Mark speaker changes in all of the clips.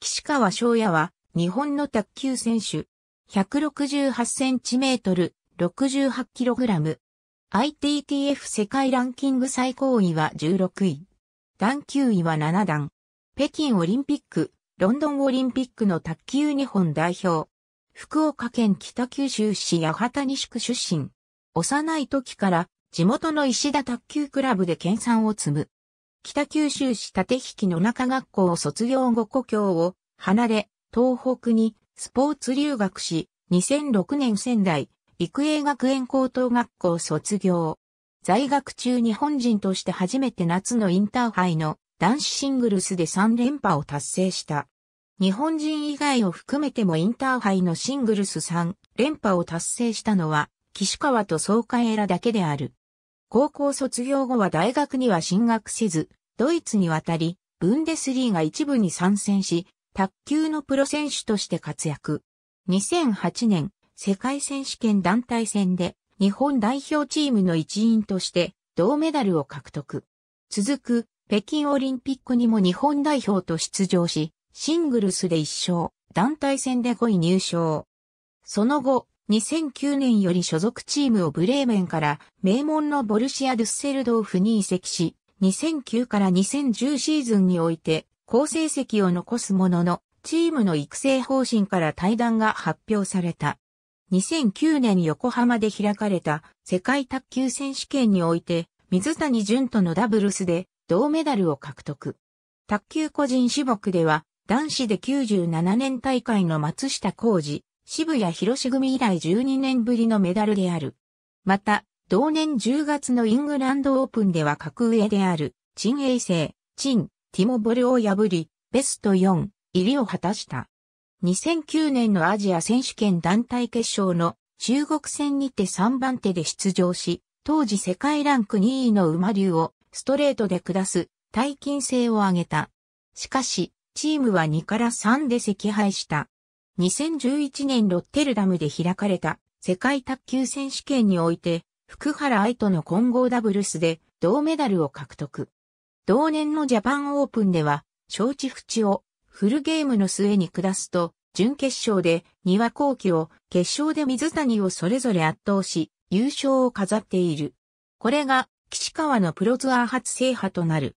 Speaker 1: 岸川翔也は、日本の卓球選手。168センチメートル、68キログラム。ITTF 世界ランキング最高位は16位。段9位は7段。北京オリンピック、ロンドンオリンピックの卓球日本代表。福岡県北九州市八幡西区出身。幼い時から地元の石田卓球クラブで研鑽を積む。北九州市立引の中学校を卒業後故郷を離れ、東北にスポーツ留学し、2006年仙台、育英学園高等学校卒業。在学中日本人として初めて夏のインターハイの男子シングルスで3連覇を達成した。日本人以外を含めてもインターハイのシングルス3連覇を達成したのは、岸川と総会エラだけである。高校卒業後は大学には進学せず、ドイツに渡り、ブンデスリーが一部に参戦し、卓球のプロ選手として活躍。2008年、世界選手権団体戦で日本代表チームの一員として銅メダルを獲得。続く北京オリンピックにも日本代表と出場し、シングルスで1勝、団体戦で5位入賞。その後、2009年より所属チームをブレーメンから名門のボルシア・ドゥッセルドーフに移籍し、2009から2010シーズンにおいて、好成績を残すものの、チームの育成方針から対談が発表された。2009年横浜で開かれた世界卓球選手権において、水谷隼とのダブルスで銅メダルを獲得。卓球個人種目では、男子で97年大会の松下浩二、渋谷博士組以来12年ぶりのメダルである。また、同年10月のイングランドオープンでは格上である、陳衛星、陳、ティモボルを破り、ベスト4入りを果たした。2009年のアジア選手権団体決勝の中国戦にて3番手で出場し、当時世界ランク2位の馬竜をストレートで下す大金星を上げた。しかし、チームは2から3で惜敗した。2011年ロッテルダムで開かれた世界卓球選手権において福原愛との混合ダブルスで銅メダルを獲得。同年のジャパンオープンでは、承知不知をフルゲームの末に下すと、準決勝で丹羽幸喜を、決勝で水谷をそれぞれ圧倒し、優勝を飾っている。これが、岸川のプロツアー初制覇となる。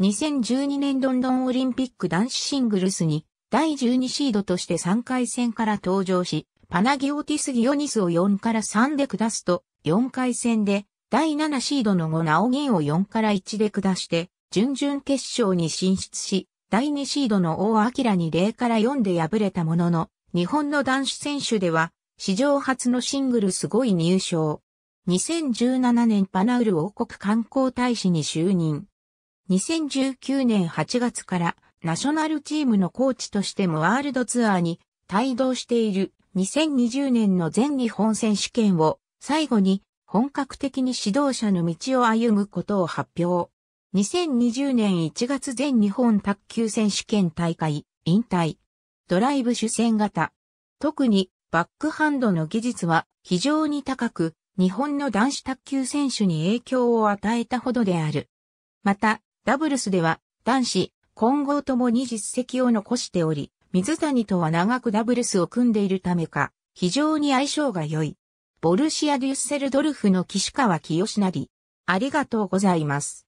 Speaker 1: 2012年ロンドンオリンピック男子シングルスに、第12シードとして3回戦から登場し、パナギオティス・ギオニスを4から3で下すと、4回戦で、第7シードの後、なお銀を4から1で下して、準々決勝に進出し、第2シードの大明に0から4で敗れたものの、日本の男子選手では、史上初のシングルすごい入賞。2017年パナウル王国観光大使に就任。2019年8月からナショナルチームのコーチとしてもワールドツアーに帯同している2020年の全日本選手権を最後に本格的に指導者の道を歩むことを発表。2020年1月全日本卓球選手権大会引退。ドライブ主戦型。特にバックハンドの技術は非常に高く、日本の男子卓球選手に影響を与えたほどである。また、ダブルスでは男子、混合ともに実績を残しており、水谷とは長くダブルスを組んでいるためか、非常に相性が良い。ボルシア・デュッセルドルフの岸川清成。ありがとうございます。